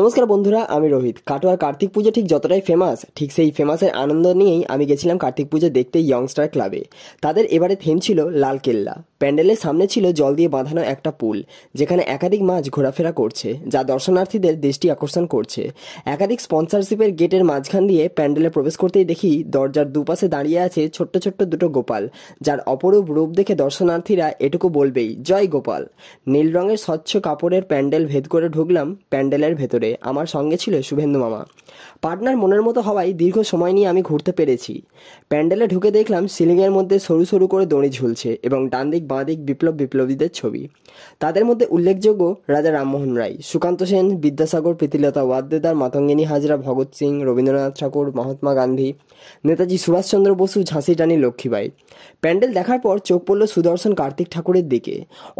নমস্কার বন্ধুরা আমি রোহিত কাটোয়ার কার্তিক পুজো ঠিক যতটাই ফেমাস ঠিক সেই ফেমাসের আনন্দ নিয়েই আমি গেছিলাম কার্তিক পুজো দেখতে ইয়ংস্টার ক্লাবে তাদের এবারে থিম ছিল লাল কেল্লা প্যান্ডেলের সামনে ছিল জল দিয়ে বাঁধানো একটা পুল যেখানে একাধিক মাছ ঘোরাফেরা করছে যা দর্শনার্থীদের দৃষ্টি আকর্ষণ করছে একাধিক স্পন্সরশিপের গেটের মাঝখান দিয়ে প্যান্ডেলে প্রবেশ করতেই দেখি দরজার দুপাশে দাঁড়িয়ে আছে ছোট্ট ছোট্ট দুটো গোপাল যার অপরূপ রূপ দেখে দর্শনার্থীরা এটুকু বলবেই জয় গোপাল নীল রঙের স্বচ্ছ কাপড়ের প্যান্ডেল ভেদ করে ঢুকলাম প্যান্ডেলের ভেতরে করে আমার সঙ্গে ছিল শুভেন্দু মামা পার্টনার মনের মতো হওয়ায় দীর্ঘ সময় নিয়ে আমি ঘুরতে পেরেছি প্যান্ডেলে ঢুকে দেখলাম সিলিংয়ের মধ্যে সরু সরু করে দড়ি ঝুলছে এবং ডান দিক বাঁ দিক বিপ্লব বিপ্লবীদের ছবি তাদের মধ্যে উল্লেখযোগ্য রাজা রামমোহন রায় সুকান্ত সেন বিদ্যাসাগর প্রীতিলতা ওয়াদ্দেদার মাতঙ্গিনী হাজরা ভগৎ সিং রবীন্দ্রনাথ ঠাকুর মহাত্মা গান্ধী নেতাজি সুভাষচন্দ্র বসু ঝাঁসি টানি লক্ষ্মীবাই প্যান্ডেল দেখার পর চোখ পড়ল সুদর্শন কার্তিক ঠাকুরের দিকে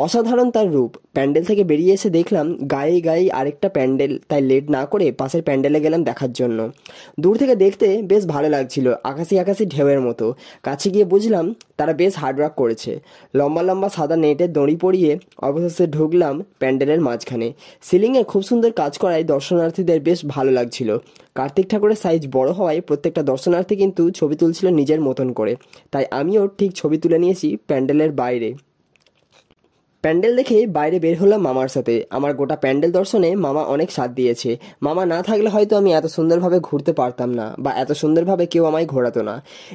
অসাধারণ তার রূপ প্যান্ডেল থেকে বেরিয়ে এসে দেখলাম গায়ে গায়ে আরেকটা প্যান্ডেল তাই তাই লেট না করে পাশের প্যান্ডেলে গেলাম দেখার জন্য দূর থেকে দেখতে বেশ ভালো লাগছিল আকাশি আকাশি ঢেউয়ের মতো কাছে গিয়ে বুঝলাম তারা বেশ হার্ডওয়ার্ক করেছে লম্বা লম্বা সাদা নেটের দড়ি পরিয়ে অবশেষে ঢুকলাম প্যান্ডেলের মাঝখানে সিলিংয়ে খুব সুন্দর কাজ করায় দর্শনার্থীদের বেশ ভালো লাগছিল কার্তিক ঠাকুরের সাইজ বড় হওয়ায় প্রত্যেকটা দর্শনার্থী কিন্তু ছবি তুলছিল নিজের মতন করে তাই আমিও ঠিক ছবি তুলে নিয়েছি প্যান্ডেলের বাইরে প্যান্ডেল দেখে বাইরে বের হলাম মামার সাথে আমার গোটা প্যান্ডেল দর্শনে মামা অনেক সাথ দিয়েছে মামা না থাকলে হয়তো আমি এত সুন্দরভাবে ঘুরতে পারতাম না বা এত সুন্দরভাবে কেউ আমায় ঘোরাতো না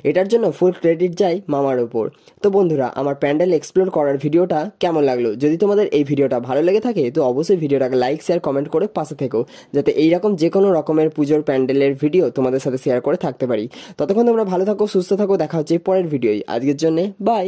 এটার জন্য ফুল ক্রেডিট যায় মামার ওপর তো বন্ধুরা আমার প্যান্ডেল এক্সপ্লোর করার ভিডিওটা কেমন লাগলো যদি তোমাদের এই ভিডিওটা ভালো লেগে থাকে তো অবশ্যই ভিডিওটাকে লাইক শেয়ার কমেন্ট করে পাশে থেকো যাতে এইরকম যে কোনো রকমের পুজোর প্যান্ডেলের ভিডিও তোমাদের সাথে শেয়ার করে থাকতে পারি ততক্ষণ তোমরা ভালো থাকো সুস্থ থাকো দেখা হচ্ছে পরের ভিডিওই আজকের জন্য বাই